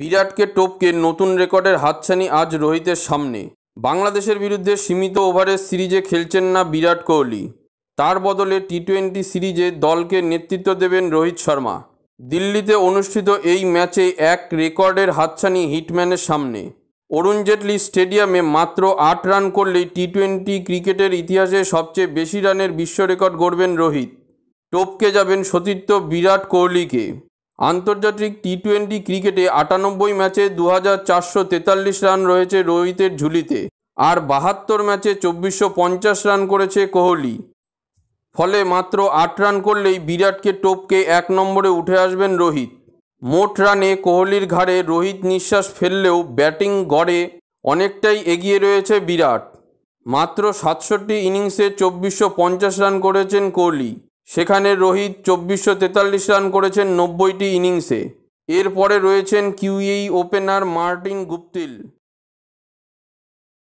বিরাটকে টোপকে নতুন রেকর্ডের হাতছানি আজ রোহিতের সামনে বাংলাদেশের বিরুদ্ধে সীমিত ওভারের সিরিজে খেলছেন না বিরাট কোহলি তার বদলে টি টোয়েন্টি সিরিজে দলকে নেতৃত্ব দেবেন রোহিত শর্মা দিল্লিতে অনুষ্ঠিত এই ম্যাচে এক রেকর্ডের হাতছানি হিটম্যানের সামনে অরুণ জেটলি স্টেডিয়ামে মাত্র আট রান করলেই টি টোয়েন্টি ক্রিকেটের ইতিহাসে সবচেয়ে বেশি রানের বিশ্ব রেকর্ড গড়বেন রোহিত টোপকে যাবেন সতীর্থ বিরাট কোহলিকে আন্তর্জাতিক টি টোয়েন্টি ক্রিকেটে আটানব্বই ম্যাচে দু রান রয়েছে রোহিতের ঝুলিতে আর বাহাত্তর ম্যাচে চব্বিশশো রান করেছে কোহলি ফলে মাত্র আট রান করলেই বিরাটকে টোপকে এক নম্বরে উঠে আসবেন রোহিত মোট রানে কোহলির ঘাড়ে রোহিত নিঃশ্বাস ফেললেও ব্যাটিং গড়ে অনেকটাই এগিয়ে রয়েছে বিরাট মাত্র সাতষট্টি ইনিংসে চব্বিশশো রান করেছেন কোহলি সেখানে রোহিত চব্বিশশো তেতাল্লিশ রান করেছেন নব্বইটি ইনিংসে এরপরে রয়েছেন কিউই ওপেনার মার্টিন গুপ্তিল